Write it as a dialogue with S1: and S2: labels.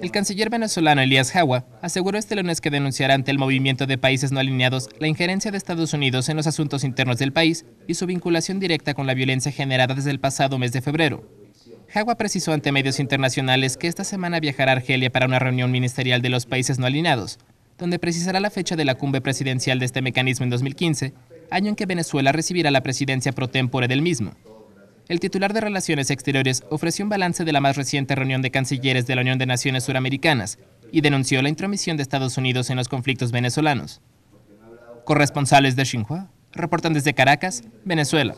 S1: el canciller venezolano Elías Jawa aseguró este lunes que denunciará ante el movimiento de países no alineados la injerencia de Estados Unidos en los asuntos internos del país y su vinculación directa con la violencia generada desde el pasado mes de febrero. Jawa precisó ante medios internacionales que esta semana viajará a Argelia para una reunión ministerial de los países no alineados, donde precisará la fecha de la cumbre presidencial de este mecanismo en 2015, año en que Venezuela recibirá la presidencia pro tempore del mismo el titular de Relaciones Exteriores ofreció un balance de la más reciente reunión de cancilleres de la Unión de Naciones Suramericanas y denunció la intromisión de Estados Unidos en los conflictos venezolanos. Corresponsales de Xinhua reportan desde Caracas,
S2: Venezuela.